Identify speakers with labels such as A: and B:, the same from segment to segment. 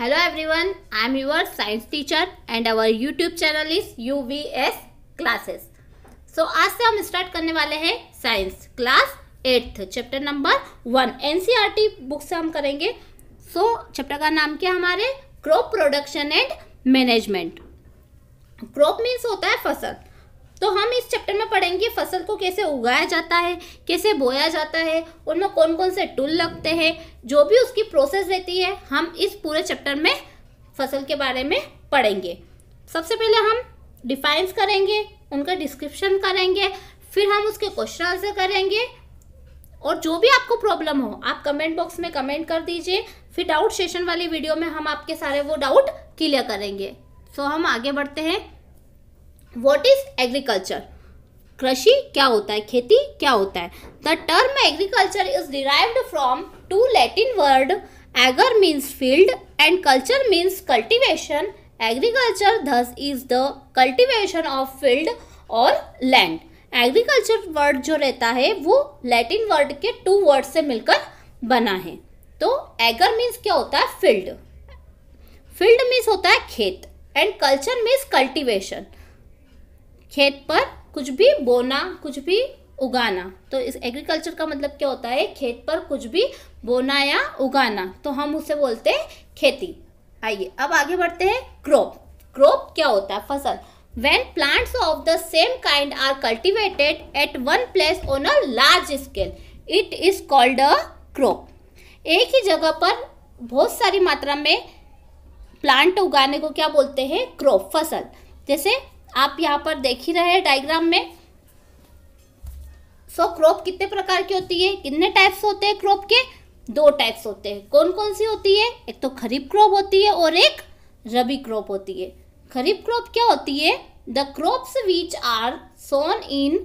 A: Hello I am your science teacher and our YouTube channel is U V S classes so आज से हम start करने वाले हैं science class eighth chapter number one N C R T book से हम करेंगे सो so, chapter का नाम क्या हमारे crop production and management crop means होता है फसल तो हम इस चैप्टर में पढ़ेंगे फसल को कैसे उगाया जाता है कैसे बोया जाता है उनमें कौन कौन से टूल लगते हैं जो भी उसकी प्रोसेस रहती है हम इस पूरे चैप्टर में फसल के बारे में पढ़ेंगे सबसे पहले हम डिफाइंस करेंगे उनका डिस्क्रिप्शन करेंगे फिर हम उसके क्वेश्चन आंसर करेंगे और जो भी आपको प्रॉब्लम हो आप कमेंट बॉक्स में कमेंट कर दीजिए फिर डाउट सेशन वाली वीडियो में हम आपके सारे वो डाउट क्लियर करेंगे सो so, हम आगे बढ़ते हैं वॉट इज एग्रीकल्चर कृषि क्या होता है खेती क्या होता है the term agriculture is derived from two Latin word ager means field and culture means cultivation agriculture thus is the cultivation of field और लैंड एग्रीकल्चर वर्ड जो रहता है वो लैटिन वर्ड के टू वर्ड से मिलकर बना है तो एगर मीन्स क्या होता है फील्ड फील्ड मीन्स होता है खेत एंड कल्चर मीन्स कल्टिवेशन खेत पर कुछ भी बोना कुछ भी उगाना तो इस एग्रीकल्चर का मतलब क्या होता है खेत पर कुछ भी बोना या उगाना तो हम उसे बोलते हैं खेती आइए अब आगे बढ़ते हैं क्रॉप क्रॉप क्या होता है फसल when plants of the same kind are cultivated at one place on a large scale it is called a crop एक ही जगह पर बहुत सारी मात्रा में प्लांट उगाने को क्या बोलते हैं क्रॉप फसल जैसे आप यहाँ पर देख ही रहे हैं डायग्राम में सो so, क्रॉप कितने प्रकार की होती है कितने टाइप्स होते हैं क्रॉप के दो टाइप्स होते हैं कौन कौन सी होती है एक तो खरीफ क्रॉप होती है और एक रबी क्रॉप होती है खरीफ क्रॉप क्या होती है the crops which are sown in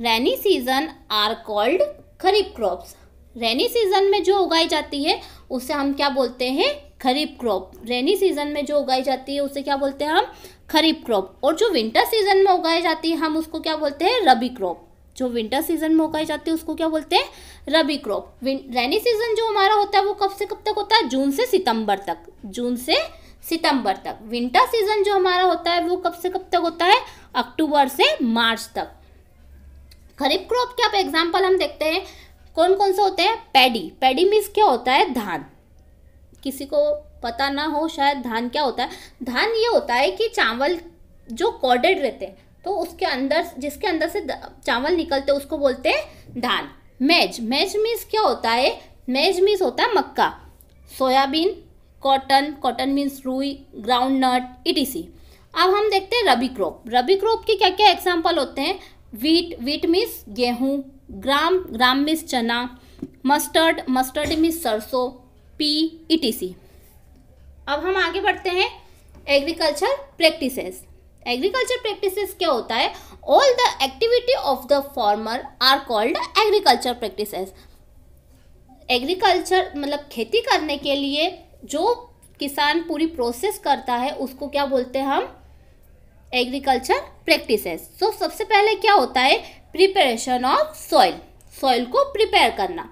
A: rainy season are called kharif crops rainy season में जो उगाई जाती है उसे हम क्या बोलते हैं खरीफ क्रॉप रेनी सीजन में जो उगाई जाती है उसे क्या बोलते हैं हम खरीफ क्रॉप और जो विंटर सीजन में उगाई जाती है हम उसको क्या बोलते हैं रबी क्रॉप जो विंटर सीजन में उगाई जाती है उसको क्या बोलते हैं रबी क्रॉप रेनी सीजन जो हमारा होता है वो कब से कब तक होता है जून से सितंबर तक जून से सितंबर तक विंटर सीजन जो हमारा होता है वो कब से कब तक होता है अक्टूबर से मार्च तक खरीफ क्रॉप के आप एग्जाम्पल हम देखते हैं कौन कौन से होते हैं पैडी पैडी मीन्स क्या होता है धान किसी को पता ना हो शायद धान क्या होता है धान ये होता है कि चावल जो कॉडेड रहते हैं तो उसके अंदर जिसके अंदर से चावल निकलते उसको बोलते हैं धान मैज मैज मीन्स क्या होता है मैज मीन्स होता है मक्का सोयाबीन कॉटन कॉटन मीन्स रुई ग्राउंड नट इटीसी अब हम देखते हैं रबी क्रॉप रबी क्रॉप के क्या क्या एग्जाम्पल होते हैं वीट वीट मीन्स गेहूँ ग्राम ग्राम मीन्स चना मस्टर्ड मस्टर्ड मीन्स सरसों पी इटीसी अब हम आगे बढ़ते हैं एग्रीकल्चर प्रैक्टिसेस एग्रीकल्चर प्रैक्टिसेस क्या होता है all the activity of the farmer are called agriculture practices agriculture मतलब खेती करने के लिए जो किसान पूरी प्रोसेस करता है उसको क्या बोलते हैं हम एग्रीकल्चर प्रैक्टिसेस सो सबसे पहले क्या होता है प्रिपरेशन ऑफ सॉइल सॉइल को प्रिपेयर करना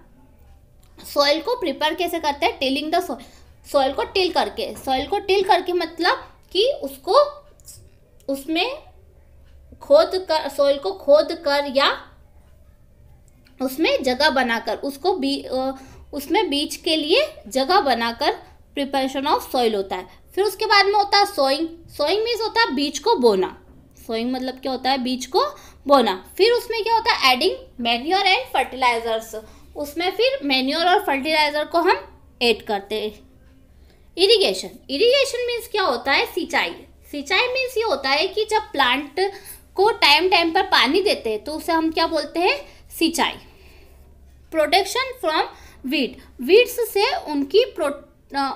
A: सॉइल को प्रिपेयर कैसे करते हैं टेलिंग द सॉइल सॉइल को टिल करके सॉइल को टिल करके मतलब कि उसको उसमें खोद कर सॉइल को खोद कर या उसमें जगह बनाकर उसको बी उसमें बीज के लिए जगह बनाकर प्रिपरेशन ऑफ सॉइल होता है फिर उसके बाद में होता है सोइंग सोइंग मीन्स होता है बीज को बोना सोइंग मतलब क्या होता है बीज को बोना फिर उसमें क्या होता है एडिंग मैन्योर एंड फर्टिलाइजर्स उसमें फिर मैन्योर और फर्टिलाइजर को हम ऐड करते हैं इरिगेशन इरिगेशन मीन्स क्या होता है सिंचाई सिंचाई मीन्स ये होता है कि जब प्लांट को टाइम टाइम पर पानी देते हैं तो उसे हम क्या बोलते हैं सिंचाई प्रोटेक्शन फ्रॉम वीड वीड्स से उनकी प्रो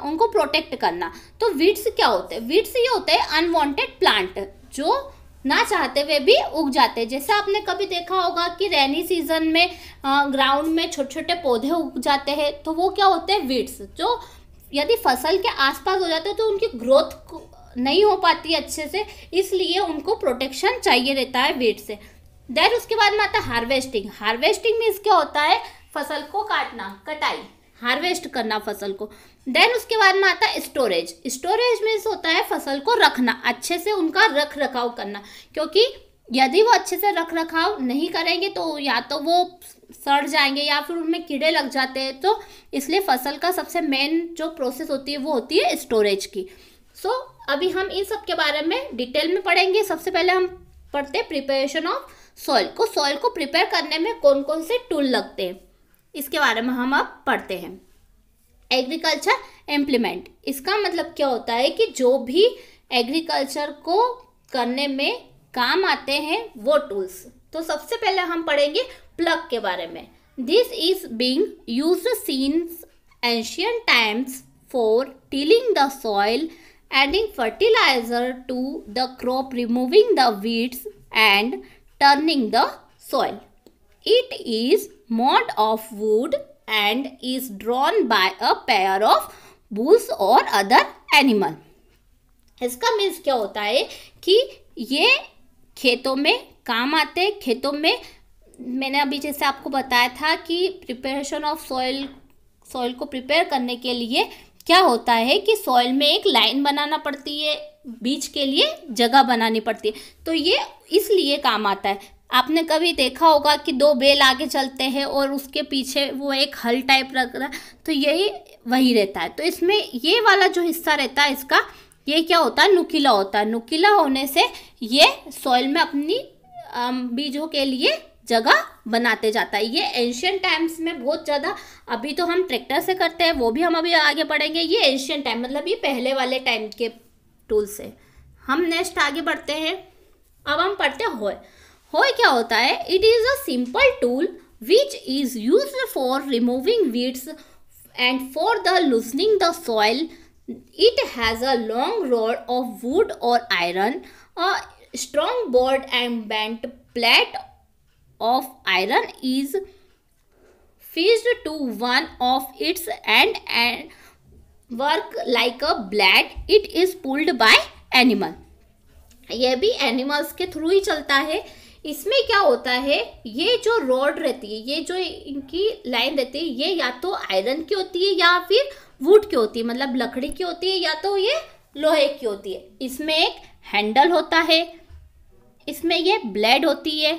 A: उनको प्रोटेक्ट करना तो वीड्स क्या होते हैं वीड्स ये होते हैं अनवांटेड प्लांट जो ना चाहते हुए भी उग जाते हैं जैसे आपने कभी देखा होगा कि रेनी सीजन में ग्राउंड में छोटे छोटे पौधे उग जाते हैं तो वो क्या होते हैं वीड्स जो यदि फसल के आसपास हो जाते हैं तो उनकी ग्रोथ नहीं हो पाती अच्छे से इसलिए उनको प्रोटेक्शन चाहिए रहता है वेट से देन उसके बाद में आता है हार्वेस्टिंग हार्वेस्टिंग मीन्स क्या होता है फसल को काटना कटाई हार्वेस्ट करना फसल को देन उसके बाद में आता है स्टोरेज स्टोरेज मीन्स होता है फसल को रखना अच्छे से उनका रख रखाव करना क्योंकि यदि वो अच्छे से रख रखाव नहीं करेंगे तो या तो वो सड़ जाएंगे या फिर उनमें कीड़े लग जाते हैं तो इसलिए फसल का सबसे मेन जो प्रोसेस होती है वो होती है स्टोरेज की सो so, अभी हम इन सब के बारे में डिटेल में पढ़ेंगे सबसे पहले हम पढ़ते हैं प्रिपरेशन ऑफ सॉइल को सॉइल को प्रिपेयर करने में कौन कौन से टूल लगते हैं इसके बारे में हम अब पढ़ते हैं एग्रीकल्चर इम्प्लीमेंट इसका मतलब क्या होता है कि जो भी एग्रीकल्चर को करने में काम आते हैं वो टूल्स तो सबसे पहले हम पढ़ेंगे प्लग के बारे में this is being use since ancient times for tilling the soil adding fertiliser to the crop removing the weeds and turning the soil it is made of wood and is drawn by a pair of bulls or other animal इसका means क्या होता है कि ये खेतों में काम आते हैं खेतों में मैंने अभी जैसे आपको बताया था कि प्रिपरेशन ऑफ सॉइल सॉइल को प्रिपेयर करने के लिए क्या होता है कि सॉइल में एक लाइन बनाना पड़ती है बीज के लिए जगह बनानी पड़ती है तो ये इसलिए काम आता है आपने कभी देखा होगा कि दो बेल आगे चलते हैं और उसके पीछे वो एक हल टाइप रख रहा तो यही वही रहता है तो इसमें ये वाला जो हिस्सा रहता है इसका ये क्या होता है नुकीला होता है नुकीला होने से ये सॉइल में अपनी बीजों के लिए जगह बनाते जाता है ये एंशियंट टाइम्स में बहुत ज़्यादा अभी तो हम ट्रैक्टर से करते हैं वो भी हम अभी आगे बढ़ेंगे ये एंशियंट टाइम मतलब ये पहले वाले टाइम के टूल से हम नेक्स्ट आगे बढ़ते हैं अब हम पढ़ते हैं होय होय क्या होता है it is a simple tool which is use for removing weeds and for the loosening the soil it has a long rod of wood or iron, a strong board and bent plate of iron is fixed to one of its end and work like a blade. It is pulled by animal. यह भी animals के through ही चलता है इसमें क्या होता है ये जो रॉड रहती है ये जो इनकी लाइन रहती है ये या तो आयरन की होती है या फिर वुड की होती है मतलब लकड़ी की होती है या तो ये लोहे की होती है इसमें एक हैंडल होता है इसमें ये ब्लेड होती है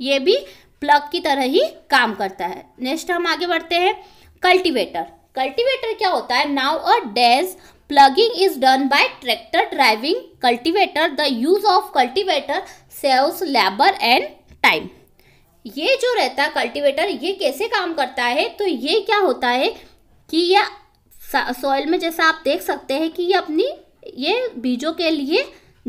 A: ये भी प्लग की तरह ही काम करता है नेक्स्ट हम आगे बढ़ते हैं कल्टीवेटर कल्टीवेटर क्या होता है nowadays ploughing is done by tractor driving cultivator the use of cultivator saves labour and time ये जो रहता है कल्टीवेटर ये कैसे काम करता है तो ये क्या होता है कि यह सॉइल में जैसा आप देख सकते हैं कि ये अपनी ये बीजों के लिए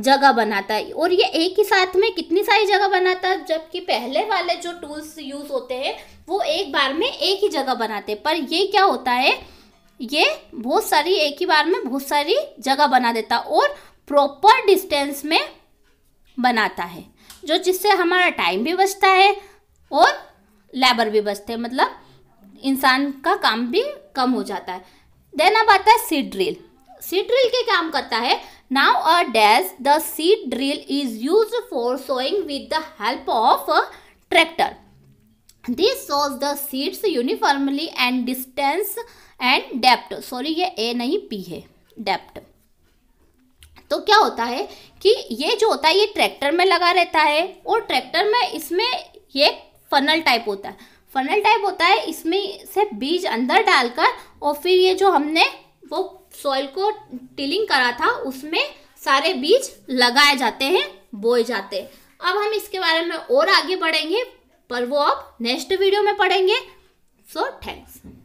A: जगह बनाता है और ये एक ही साथ में कितनी सारी जगह बनाता है जबकि पहले वाले जो टूल्स यूज़ होते हैं वो एक बार में एक ही जगह बनाते हैं पर ये क्या होता है ये बहुत सारी एक ही बार में बहुत सारी जगह बना देता और प्रॉपर डिस्टेंस में बनाता है जो जिससे हमारा टाइम भी बचता है और लेबर भी बचते हैं मतलब इंसान का काम भी कम हो जाता है देन अब आता है सीड ड्रिल सीड ड्रिल के काम करता है nowadays the seed drill is use for sowing with the help of tractor this sows the seeds uniformly and distance and depth sorry ये ए नहीं पी है डेप्ट तो क्या होता है कि ये जो होता है ये ट्रैक्टर में लगा रहता है और ट्रैक्टर में इसमें ये फनल टाइप होता है फनल टाइप होता है इसमें से बीज अंदर डालकर और फिर ये जो हमने वो सॉइल को टिलिंग करा था उसमें सारे बीज लगाए जाते हैं बोए जाते हैं अब हम इसके बारे में और आगे बढ़ेंगे पर वो आप नेक्स्ट वीडियो में पढ़ेंगे सो थैंक्स